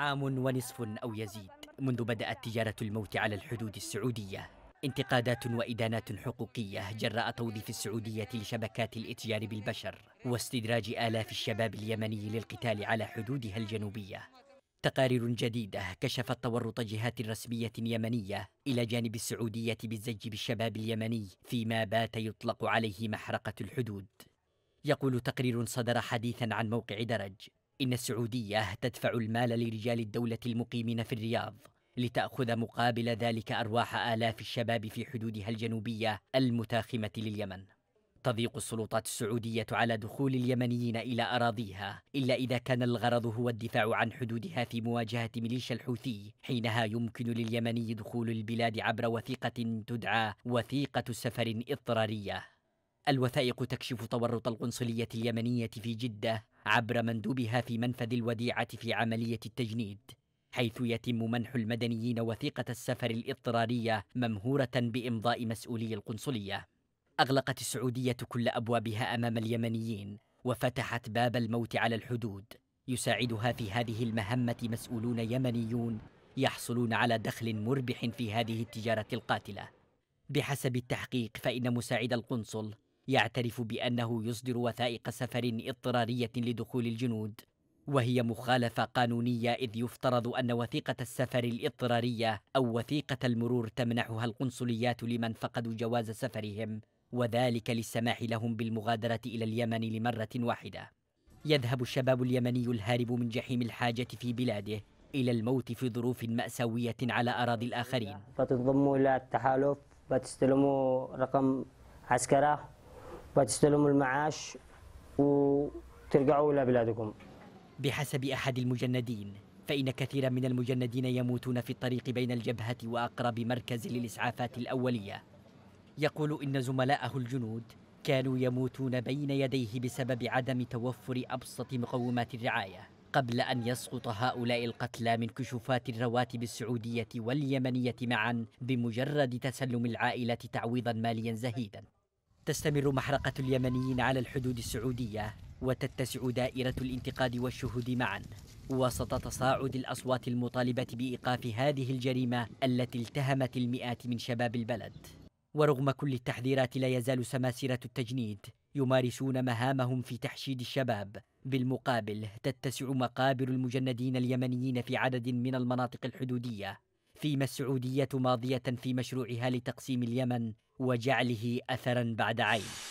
عام ونصف أو يزيد منذ بدأت تجارة الموت على الحدود السعودية انتقادات وإدانات حقوقية جراء توظيف السعودية لشبكات الإتجار بالبشر واستدراج آلاف الشباب اليمني للقتال على حدودها الجنوبية تقارير جديدة كشفت تورط جهات رسمية يمنية إلى جانب السعودية بالزج بالشباب اليمني فيما بات يطلق عليه محرقة الحدود يقول تقرير صدر حديثا عن موقع درج إن السعودية تدفع المال لرجال الدولة المقيمين في الرياض لتأخذ مقابل ذلك أرواح آلاف الشباب في حدودها الجنوبية المتاخمة لليمن تضيق السلطات السعودية على دخول اليمنيين إلى أراضيها إلا إذا كان الغرض هو الدفاع عن حدودها في مواجهة ميليشيا الحوثي حينها يمكن لليمني دخول البلاد عبر وثيقة تدعى وثيقة سفر اضطرارية الوثائق تكشف تورط القنصلية اليمنية في جدة عبر مندوبها في منفذ الوديعة في عملية التجنيد حيث يتم منح المدنيين وثيقة السفر الاضطرارية ممهورة بإمضاء مسؤولي القنصلية أغلقت السعودية كل أبوابها أمام اليمنيين وفتحت باب الموت على الحدود يساعدها في هذه المهمة مسؤولون يمنيون يحصلون على دخل مربح في هذه التجارة القاتلة بحسب التحقيق فإن مساعد القنصل يعترف بأنه يصدر وثائق سفر اضطرارية لدخول الجنود وهي مخالفة قانونية إذ يفترض أن وثيقة السفر الاضطرارية أو وثيقة المرور تمنحها القنصليات لمن فقدوا جواز سفرهم وذلك للسماح لهم بالمغادرة إلى اليمن لمرة واحدة يذهب الشباب اليمني الهارب من جحيم الحاجة في بلاده إلى الموت في ظروف مأساوية على أراضي الآخرين فتنضموا إلى التحالف فتستلموا رقم عسكرة وتستلموا المعاش وترجعوا إلى بلادكم بحسب أحد المجندين فإن كثيرا من المجندين يموتون في الطريق بين الجبهة وأقرب مركز للإسعافات الأولية يقول إن زملائه الجنود كانوا يموتون بين يديه بسبب عدم توفر أبسط مقومات الرعاية قبل أن يسقط هؤلاء القتلى من كشوفات الرواتب السعودية واليمنية معا بمجرد تسلم العائلة تعويضا ماليا زهيدا تستمر محرقة اليمنيين على الحدود السعودية وتتسع دائرة الانتقاد والشهود معا وسط تصاعد الأصوات المطالبة بإيقاف هذه الجريمة التي التهمت المئات من شباب البلد ورغم كل التحذيرات لا يزال سماسرة التجنيد يمارسون مهامهم في تحشيد الشباب بالمقابل تتسع مقابر المجندين اليمنيين في عدد من المناطق الحدودية فيما السعودية ماضية في مشروعها لتقسيم اليمن وجعله اثرا بعد عين